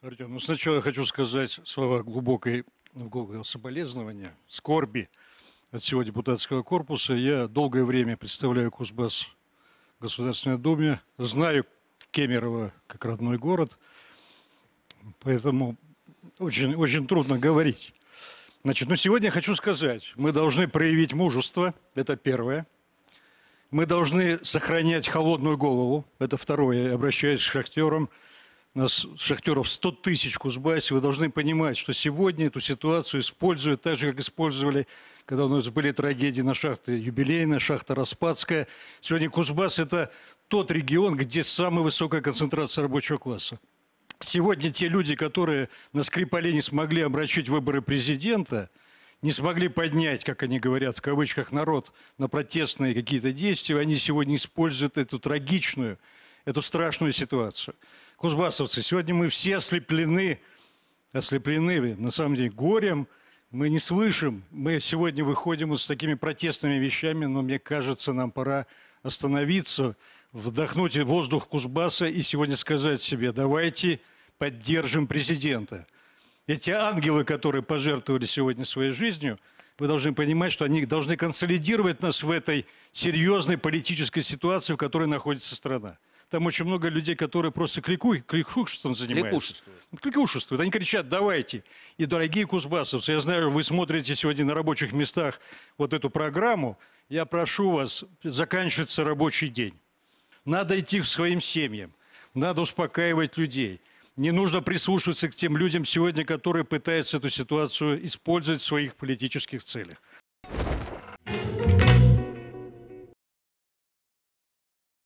Артем, ну сначала я хочу сказать слова глубокой, глубокого соболезнования, скорби от всего депутатского корпуса. Я долгое время представляю Кузбасс в Государственной Думе, знаю Кемерово как родной город, поэтому очень, очень трудно говорить. Значит, ну сегодня я хочу сказать, мы должны проявить мужество, это первое – мы должны сохранять холодную голову. Это второе. Я обращаюсь к шахтерам. У нас шахтеров 100 тысяч в Кузбассе. Вы должны понимать, что сегодня эту ситуацию используют так же, как использовали, когда у нас были трагедии на шахте Юбилейная, шахта Распадская. Сегодня Кузбасс – это тот регион, где самая высокая концентрация рабочего класса. Сегодня те люди, которые на Скрипале не смогли обращать выборы президента – не смогли поднять, как они говорят в кавычках, народ на протестные какие-то действия, они сегодня используют эту трагичную, эту страшную ситуацию. Кузбассовцы, сегодня мы все ослеплены, ослеплены на самом деле горем, мы не слышим, мы сегодня выходим вот с такими протестными вещами, но мне кажется, нам пора остановиться, вдохнуть воздух Кузбасса и сегодня сказать себе, давайте поддержим президента – эти ангелы, которые пожертвовали сегодня своей жизнью, вы должны понимать, что они должны консолидировать нас в этой серьезной политической ситуации, в которой находится страна. Там очень много людей, которые просто кликуй, кликушеством занимаются. Кликушествуют. Кликушествуют. Они кричат, давайте. И, дорогие кузбассовцы, я знаю, вы смотрите сегодня на рабочих местах вот эту программу. Я прошу вас, заканчивается рабочий день. Надо идти к своим семьям. Надо успокаивать людей. Не нужно прислушиваться к тем людям сегодня, которые пытаются эту ситуацию использовать в своих политических целях.